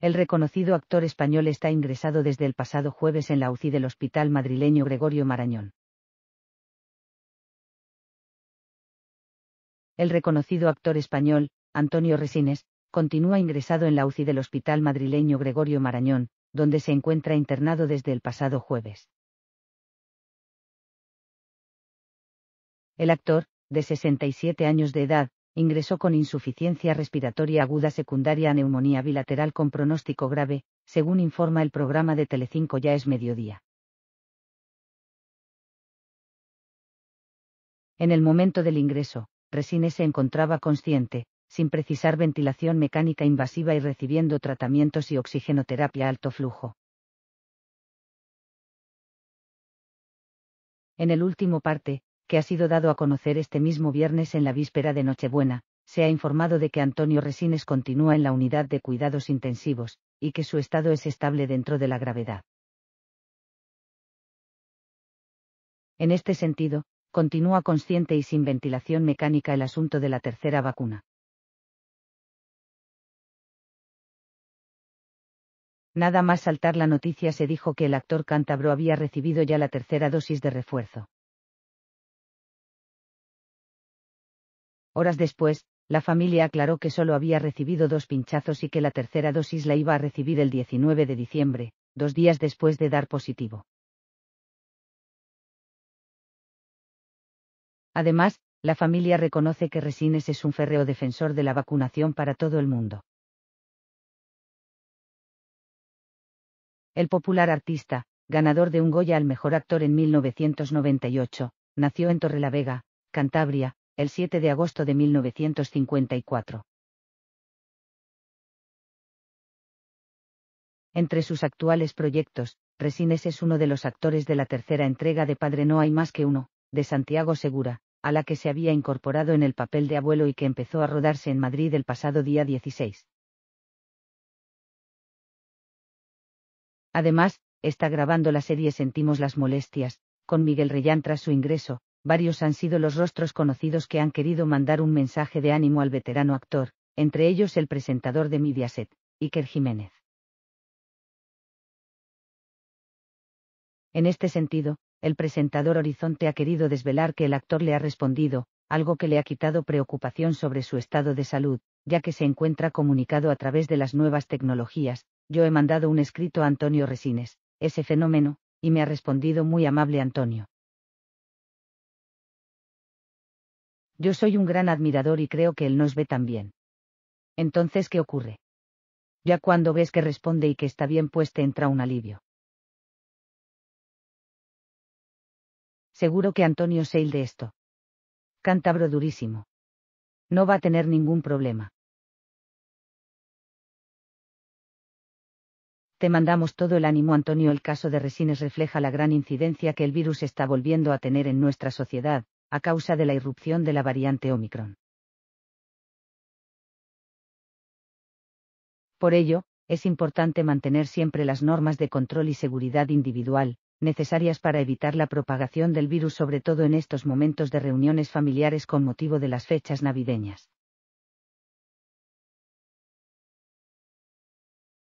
El reconocido actor español está ingresado desde el pasado jueves en la UCI del Hospital Madrileño Gregorio Marañón. El reconocido actor español, Antonio Resines, continúa ingresado en la UCI del Hospital Madrileño Gregorio Marañón, donde se encuentra internado desde el pasado jueves. El actor, de 67 años de edad, ingresó con insuficiencia respiratoria aguda secundaria a neumonía bilateral con pronóstico grave, según informa el programa de Telecinco Ya es mediodía. En el momento del ingreso, Resine se encontraba consciente, sin precisar ventilación mecánica invasiva y recibiendo tratamientos y oxigenoterapia alto flujo. En el último parte, que ha sido dado a conocer este mismo viernes en la víspera de Nochebuena, se ha informado de que Antonio Resines continúa en la unidad de cuidados intensivos, y que su estado es estable dentro de la gravedad. En este sentido, continúa consciente y sin ventilación mecánica el asunto de la tercera vacuna. Nada más saltar la noticia se dijo que el actor cántabro había recibido ya la tercera dosis de refuerzo. Horas después, la familia aclaró que solo había recibido dos pinchazos y que la tercera dosis la iba a recibir el 19 de diciembre, dos días después de dar positivo. Además, la familia reconoce que Resines es un férreo defensor de la vacunación para todo el mundo. El popular artista, ganador de un Goya al mejor actor en 1998, nació en Torrelavega, Cantabria, el 7 de agosto de 1954. Entre sus actuales proyectos, Resines es uno de los actores de la tercera entrega de Padre No hay más que uno, de Santiago Segura, a la que se había incorporado en el papel de abuelo y que empezó a rodarse en Madrid el pasado día 16. Además, está grabando la serie Sentimos las molestias, con Miguel Reyán tras su ingreso, varios han sido los rostros conocidos que han querido mandar un mensaje de ánimo al veterano actor, entre ellos el presentador de Mediaset, Iker Jiménez. En este sentido, el presentador Horizonte ha querido desvelar que el actor le ha respondido, algo que le ha quitado preocupación sobre su estado de salud, ya que se encuentra comunicado a través de las nuevas tecnologías. Yo he mandado un escrito a Antonio Resines, ese fenómeno, y me ha respondido muy amable Antonio. Yo soy un gran admirador y creo que él nos ve también. Entonces, ¿qué ocurre? Ya cuando ves que responde y que está bien, pues te entra un alivio. Seguro que Antonio Seil de esto. Cántabro durísimo. No va a tener ningún problema. Te mandamos todo el ánimo Antonio. El caso de Resines refleja la gran incidencia que el virus está volviendo a tener en nuestra sociedad, a causa de la irrupción de la variante Omicron. Por ello, es importante mantener siempre las normas de control y seguridad individual, necesarias para evitar la propagación del virus sobre todo en estos momentos de reuniones familiares con motivo de las fechas navideñas.